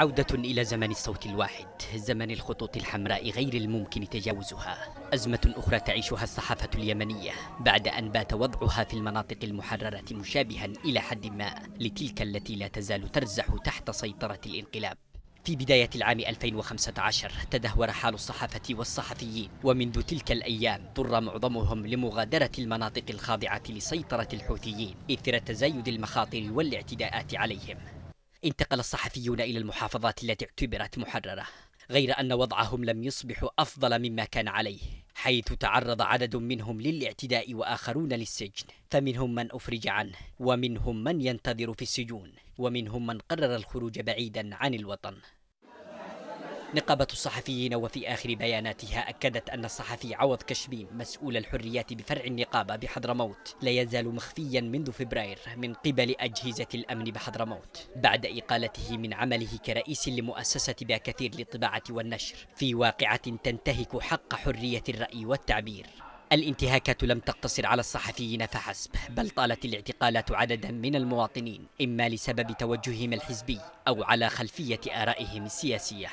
عودة إلى زمن الصوت الواحد زمن الخطوط الحمراء غير الممكن تجاوزها أزمة أخرى تعيشها الصحافة اليمنية بعد أن بات وضعها في المناطق المحررة مشابها إلى حد ما لتلك التي لا تزال ترزح تحت سيطرة الانقلاب في بداية العام 2015 تدهور حال الصحافة والصحفيين ومنذ تلك الأيام ضر معظمهم لمغادرة المناطق الخاضعة لسيطرة الحوثيين إثر تزايد المخاطر والاعتداءات عليهم انتقل الصحفيون إلى المحافظات التي اعتبرت محررة غير أن وضعهم لم يصبح أفضل مما كان عليه حيث تعرض عدد منهم للاعتداء وآخرون للسجن فمنهم من أفرج عنه ومنهم من ينتظر في السجون ومنهم من قرر الخروج بعيدا عن الوطن نقابة الصحفيين وفي آخر بياناتها أكدت أن الصحفي عوض كشبين مسؤول الحريات بفرع النقابة بحضرموت لا يزال مخفيا منذ فبراير من قبل أجهزة الأمن بحضرموت بعد إقالته من عمله كرئيس لمؤسسة باكثير للطباعة والنشر في واقعة تنتهك حق حرية الرأي والتعبير الانتهاكات لم تقتصر على الصحفيين فحسب بل طالت الاعتقالات عددا من المواطنين إما لسبب توجههم الحزبي أو على خلفية آرائهم السياسية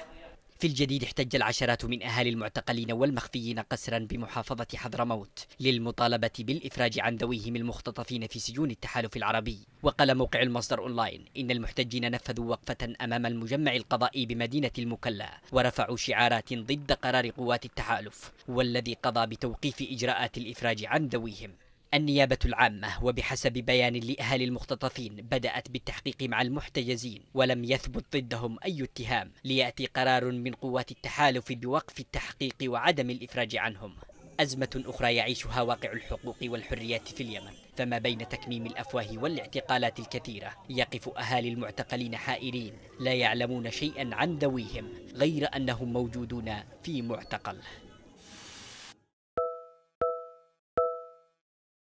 في الجديد احتج العشرات من أهالي المعتقلين والمخفيين قسرا بمحافظة حضرموت للمطالبة بالإفراج عن ذويهم المختطفين في سجون التحالف العربي وقال موقع المصدر أونلاين إن المحتجين نفذوا وقفة أمام المجمع القضائي بمدينة المكلا ورفعوا شعارات ضد قرار قوات التحالف والذي قضى بتوقيف إجراءات الإفراج عن ذويهم النيابة العامة وبحسب بيان لأهالي المختطفين بدأت بالتحقيق مع المحتجزين ولم يثبت ضدهم أي اتهام ليأتي قرار من قوات التحالف بوقف التحقيق وعدم الإفراج عنهم أزمة أخرى يعيشها واقع الحقوق والحريات في اليمن فما بين تكميم الأفواه والاعتقالات الكثيرة يقف أهالي المعتقلين حائرين لا يعلمون شيئا عن ذويهم غير أنهم موجودون في معتقل